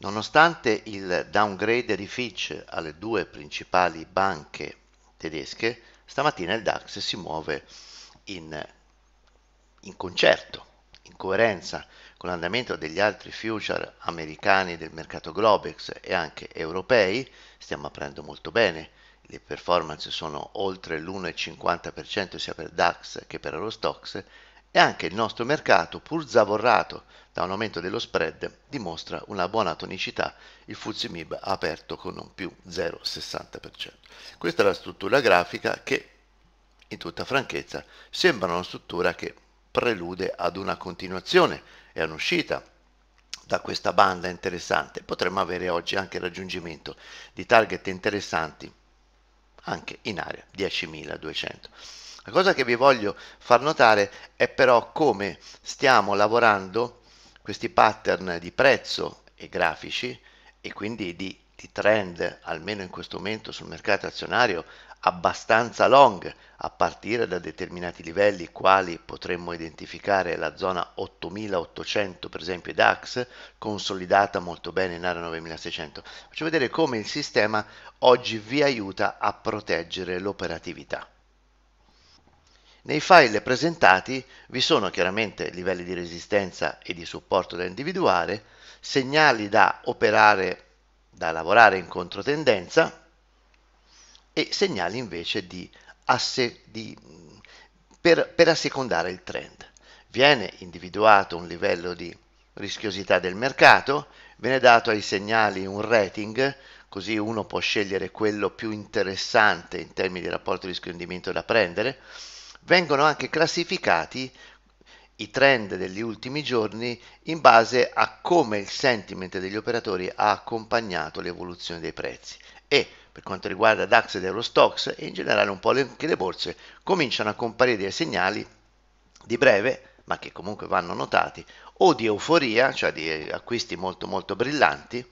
Nonostante il downgrade di Fitch alle due principali banche tedesche, stamattina il DAX si muove in, in concerto, in coerenza con l'andamento degli altri future americani del mercato Globex e anche europei, stiamo aprendo molto bene, le performance sono oltre l'1,50% sia per DAX che per Eurostox, e anche il nostro mercato, pur zavorrato da un aumento dello spread, dimostra una buona tonicità. Il MIB ha aperto con un più 0,60%. Questa è la struttura grafica che, in tutta franchezza, sembra una struttura che prelude ad una continuazione e un'uscita da questa banda interessante. Potremmo avere oggi anche il raggiungimento di target interessanti anche in area 10.200. La cosa che vi voglio far notare è però come stiamo lavorando questi pattern di prezzo e grafici e quindi di, di trend, almeno in questo momento sul mercato azionario, abbastanza long a partire da determinati livelli quali potremmo identificare la zona 8800 per esempio DAX consolidata molto bene in area 9600 faccio vedere come il sistema oggi vi aiuta a proteggere l'operatività nei file presentati vi sono chiaramente livelli di resistenza e di supporto da individuare, segnali da operare, da lavorare in controtendenza e segnali invece di asse, di, per, per assecondare il trend. Viene individuato un livello di rischiosità del mercato, viene dato ai segnali un rating, così uno può scegliere quello più interessante in termini di rapporto rischio-rendimento da prendere, Vengono anche classificati i trend degli ultimi giorni in base a come il sentiment degli operatori ha accompagnato l'evoluzione dei prezzi e per quanto riguarda DAX ed Eurostox e in generale un po' le, anche le borse cominciano a comparire dei segnali di breve ma che comunque vanno notati o di euforia, cioè di acquisti molto molto brillanti,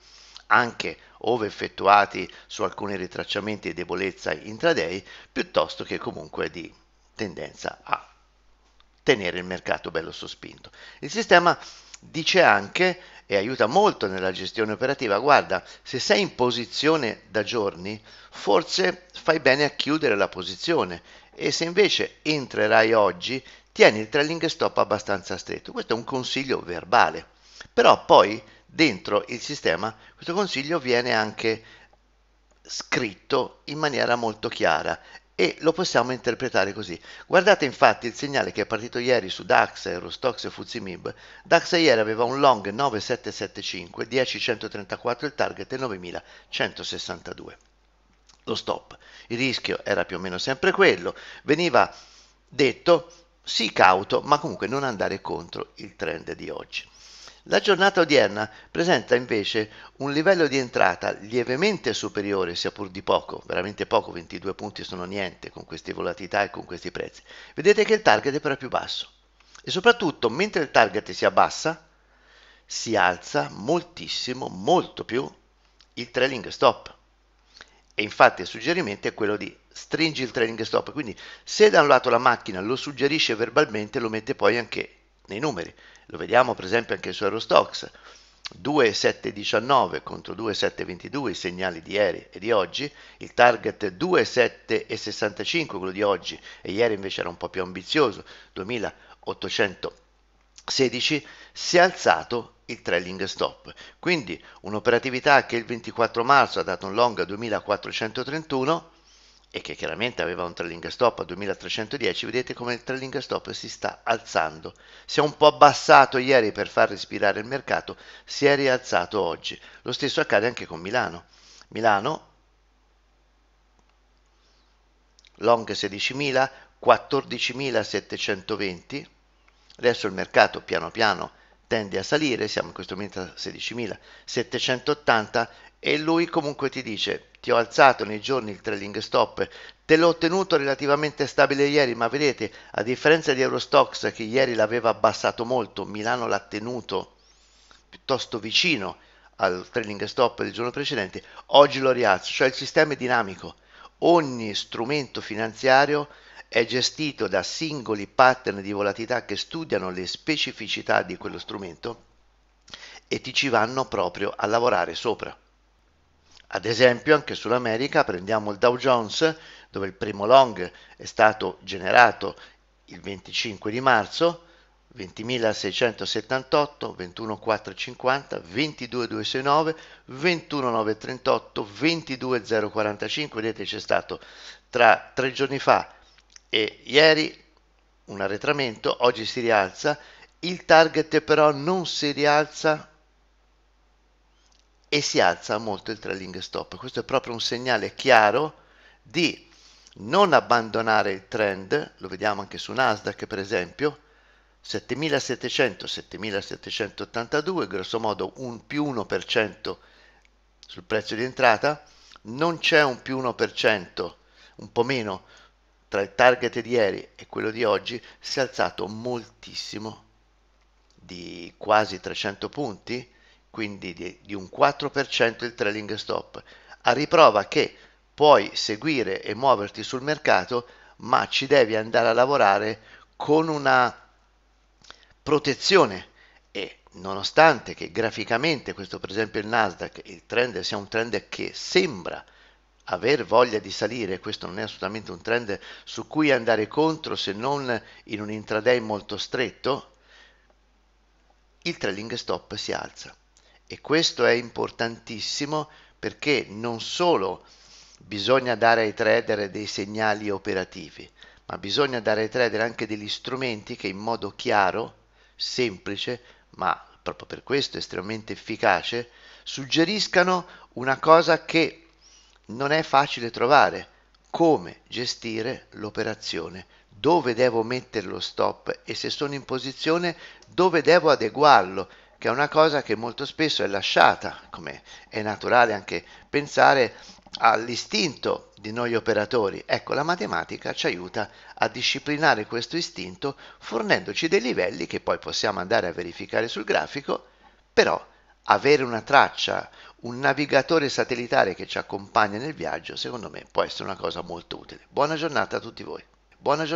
anche ove effettuati su alcuni ritracciamenti di debolezza intraday, piuttosto che comunque di tendenza a tenere il mercato bello sospinto. Il sistema dice anche e aiuta molto nella gestione operativa, guarda, se sei in posizione da giorni, forse fai bene a chiudere la posizione e se invece entrerai oggi, tieni il trailing stop abbastanza stretto. Questo è un consiglio verbale. Però poi dentro il sistema questo consiglio viene anche scritto in maniera molto chiara e lo possiamo interpretare così. Guardate infatti il segnale che è partito ieri su DAX, Eurostox e Fuzzy MIB. DAX ieri aveva un long 9775, 10134 il target e 9162. Lo stop. Il rischio era più o meno sempre quello. Veniva detto sii cauto, ma comunque non andare contro il trend di oggi. La giornata odierna presenta invece un livello di entrata lievemente superiore, sia pur di poco, veramente poco, 22 punti sono niente con queste volatilità e con questi prezzi. Vedete che il target è però più basso. E soprattutto, mentre il target si abbassa, si alza moltissimo, molto più, il trailing stop. E infatti il suggerimento è quello di stringi il trailing stop, quindi se da un lato la macchina lo suggerisce verbalmente, lo mette poi anche nei numeri. Lo vediamo per esempio anche su Eurostox. 2,719 contro 2,722 i segnali di ieri e di oggi, il target 2,765 quello di oggi e ieri invece era un po' più ambizioso, 2816, si è alzato il trailing stop. Quindi un'operatività che il 24 marzo ha dato un long a 2431 e che chiaramente aveva un trailing stop a 2310, vedete come il trailing stop si sta alzando. Si è un po' abbassato ieri per far respirare il mercato, si è rialzato oggi. Lo stesso accade anche con Milano. Milano, long 16.000, 14.720. Adesso il mercato piano piano tende a salire, siamo in questo momento a 16.780 e lui comunque ti dice ti ho alzato nei giorni il trailing stop te l'ho tenuto relativamente stabile ieri ma vedete a differenza di Eurostox che ieri l'aveva abbassato molto Milano l'ha tenuto piuttosto vicino al trailing stop del giorno precedente oggi lo rialzo cioè il sistema è dinamico ogni strumento finanziario è gestito da singoli pattern di volatilità che studiano le specificità di quello strumento e ti ci vanno proprio a lavorare sopra. Ad esempio anche sull'America prendiamo il Dow Jones dove il primo long è stato generato il 25 di marzo 20.678, 21.450, 22.269, 21.938, 22.045, vedete c'è stato tra tre giorni fa e ieri un arretramento, oggi si rialza, il target però non si rialza e si alza molto il trailing stop. Questo è proprio un segnale chiaro di non abbandonare il trend, lo vediamo anche su Nasdaq per esempio, 7700, 7782, grossomodo un più 1% sul prezzo di entrata, non c'è un più 1%, un po' meno, tra il target di ieri e quello di oggi, si è alzato moltissimo, di quasi 300 punti, quindi di, di un 4% il trailing stop, a riprova che puoi seguire e muoverti sul mercato, ma ci devi andare a lavorare con una protezione e nonostante che graficamente questo per esempio il Nasdaq il trend sia un trend che sembra aver voglia di salire, questo non è assolutamente un trend su cui andare contro se non in un intraday molto stretto, il trailing stop si alza. E questo è importantissimo perché non solo bisogna dare ai trader dei segnali operativi, ma bisogna dare ai trader anche degli strumenti che in modo chiaro, semplice, ma proprio per questo estremamente efficace, suggeriscano una cosa che non è facile trovare, come gestire l'operazione, dove devo mettere lo stop e se sono in posizione dove devo adeguarlo che è una cosa che molto spesso è lasciata, come è naturale anche pensare all'istinto di noi operatori. Ecco, la matematica ci aiuta a disciplinare questo istinto fornendoci dei livelli che poi possiamo andare a verificare sul grafico, però avere una traccia, un navigatore satellitare che ci accompagna nel viaggio, secondo me può essere una cosa molto utile. Buona giornata a tutti voi. Buona giornata.